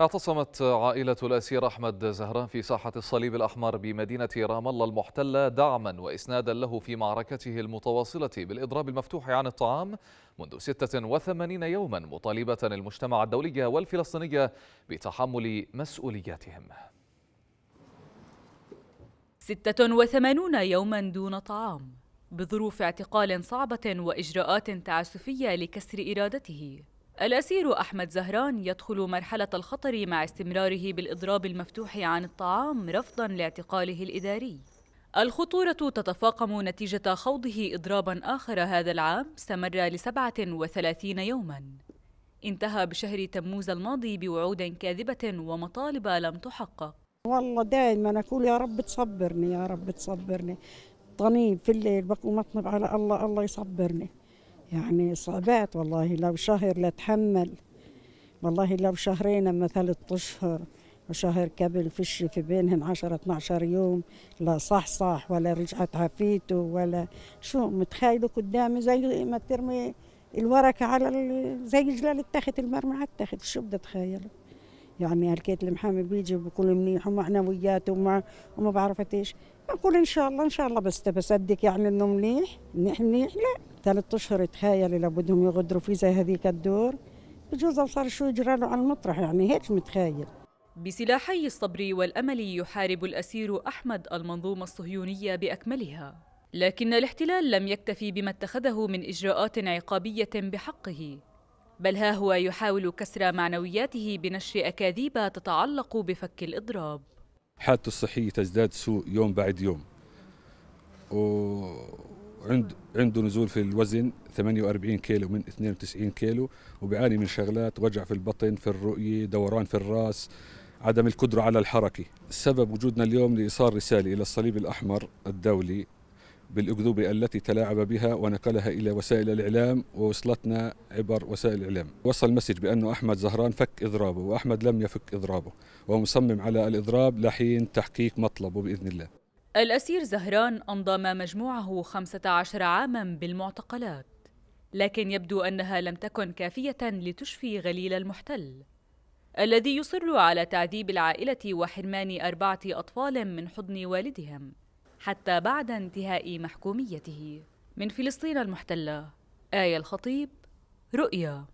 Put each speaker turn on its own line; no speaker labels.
اعتصمت عائلة الأسير أحمد زهران في ساحة الصليب الأحمر بمدينة رام الله المحتلة دعما وإسنادا له في معركته المتواصلة بالإضراب المفتوح عن الطعام منذ 86 يوما مطالبة المجتمع الدولي والفلسطيني بتحمل مسؤولياتهم
86 يوما دون طعام بظروف اعتقال صعبة وإجراءات تعسفية لكسر إرادته الأسير أحمد زهران يدخل مرحلة الخطر مع استمراره بالإضراب المفتوح عن الطعام رفضاً لاعتقاله الإداري. الخطورة تتفاقم نتيجة خوضه إضراباً آخر هذا العام استمر لسبعة وثلاثين يوماً. انتهى بشهر تموز الماضي بوعود كاذبة ومطالب لم تحقق.
والله دائما أقول يا رب تصبرني يا رب تصبرني. طنيب في الليل بقوم أطنب على الله الله يصبرني. يعني صعبات والله لو شهر لتحمل والله لو شهرين أما ثلاث أشهر وشهر قبل فش في بينهم 10 12 يوم لا صح صح ولا رجعت عافيته ولا شو متخايله قدامي زي ما ترمي الورقة على زي جلال التخت المرمى على التخت شو بدي اتخيله يعني هلكيت المحامي بيجي بقول منيح ومعنوياته ومع وما بعرفت ايش بقول ان شاء الله ان شاء الله بس بصدق يعني انه منيح منيح منيح لا ثلاث اشهر تخيلي لابدهم يغدروا فيه زي هذيك الدور بجوز صار شو يجرى على المطرح يعني هيك متخيل
بسلاحي الصبر والامل يحارب الاسير احمد المنظومه الصهيونيه باكملها لكن الاحتلال لم يكتفي بما اتخذه من اجراءات عقابيه بحقه بل ها هو يحاول كسر معنوياته بنشر اكاذيب تتعلق بفك الاضراب
حالته الصحيه تزداد سوء يوم بعد يوم عنده عنده نزول في الوزن 48 كيلو من 92 كيلو وبيعاني من شغلات وجع في البطن في الرؤيه دوران في الراس عدم القدرة على الحركة سبب وجودنا اليوم لإيصال رسالة إلى الصليب الأحمر الدولي بالأكذوبة التي تلاعب بها ونقلها إلى وسائل الإعلام ووصلتنا عبر وسائل الإعلام وصل مسج بأن أحمد زهران فك إضرابه وأحمد لم يفك إضرابه ومصمم على الإضراب لحين تحقيق مطلبه بإذن الله
الأسير زهران أمضى ما مجموعه 15 عاما بالمعتقلات لكن يبدو أنها لم تكن كافية لتشفي غليل المحتل الذي يصر على تعذيب العائلة وحرمان أربعة أطفال من حضن والدهم حتى بعد انتهاء محكوميته من فلسطين المحتلة آية الخطيب رؤيا